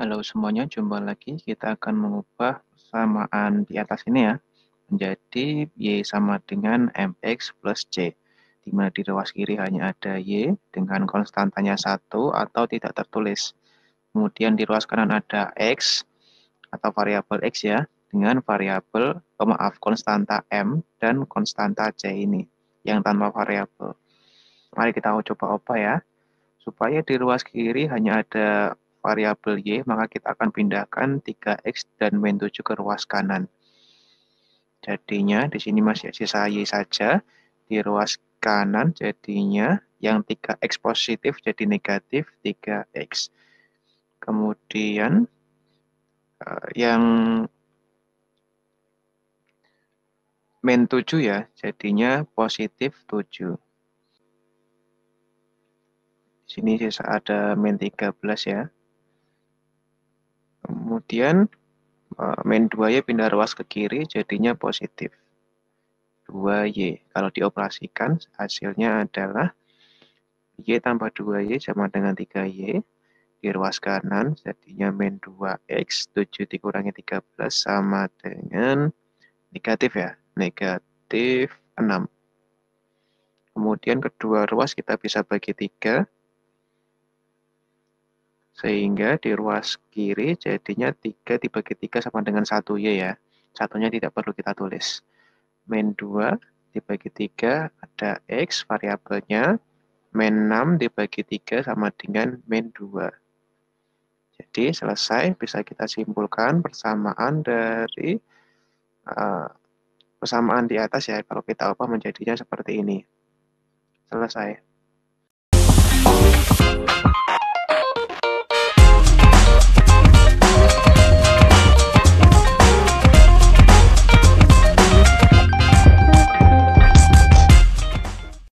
Halo semuanya, jumpa lagi. Kita akan mengubah persamaan di atas ini ya menjadi Y sama dengan MX plus C. Di mana di ruas kiri hanya ada Y dengan konstantanya satu atau tidak tertulis. Kemudian di ruas kanan ada X atau variabel X ya dengan variabel oh maaf konstanta M dan konstanta C ini yang tanpa variabel. Mari kita coba opa ya. Supaya di ruas kiri hanya ada variabel Y, maka kita akan pindahkan 3X dan min 7 ke ruas kanan. Jadinya di sini masih sisa Y saja, di ruas kanan jadinya yang 3X positif jadi negatif 3X. Kemudian eh, yang min 7 ya, jadinya positif 7. Di sini sisa ada min 13 ya. Kemudian eh, main 2Y pindah ruas ke kiri jadinya positif. 2Y. Kalau dioperasikan hasilnya adalah Y tambah 2Y sama dengan 3Y. Di ruas kanan jadinya main 2X. 7 dikurangi 13 sama dengan negatif ya. Negatif 6. Kemudian kedua ruas kita bisa bagi 3. Sehingga di ruas kiri jadinya 3 dibagi 3 sama dengan 1Y ya. Satunya tidak perlu kita tulis. Min 2 dibagi 3 ada X variabelnya. Min 6 dibagi 3 sama dengan min 2. Jadi selesai bisa kita simpulkan persamaan dari uh, persamaan di atas ya kalau kita ubah menjadinya seperti ini. Selesai.